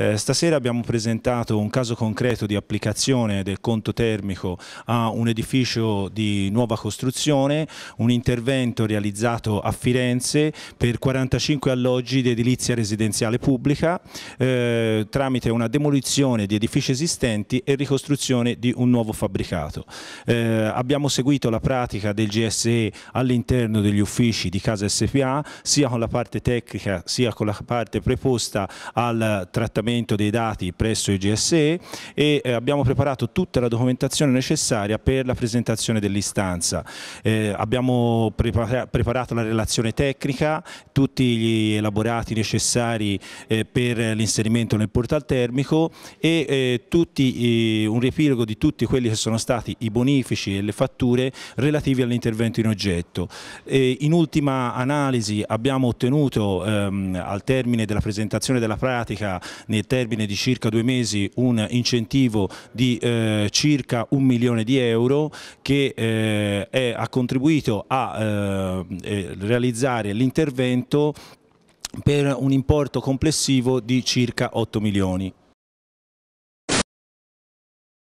Eh, stasera abbiamo presentato un caso concreto di applicazione del conto termico a un edificio di nuova costruzione, un intervento realizzato a Firenze per 45 alloggi di edilizia residenziale pubblica eh, tramite una demolizione di edifici esistenti e ricostruzione di un nuovo fabbricato. Eh, abbiamo seguito la pratica del GSE all'interno degli uffici di Casa SPA sia con la parte tecnica sia con la parte preposta al trattamento trasferimento dei dati presso i GSE e eh, abbiamo preparato tutta la documentazione necessaria per la presentazione dell'istanza. Eh, abbiamo preparato la relazione tecnica, tutti gli elaborati necessari eh, per l'inserimento nel portal termico e eh, tutti, un riepilogo di tutti quelli che sono stati i bonifici e le fatture relativi all'intervento in oggetto. E in ultima analisi abbiamo ottenuto ehm, al termine della presentazione della pratica nel termine di circa due mesi un incentivo di eh, circa un milione di euro che eh, è, ha contribuito a eh, eh realizzare l'intervento per un importo complessivo di circa 8 milioni.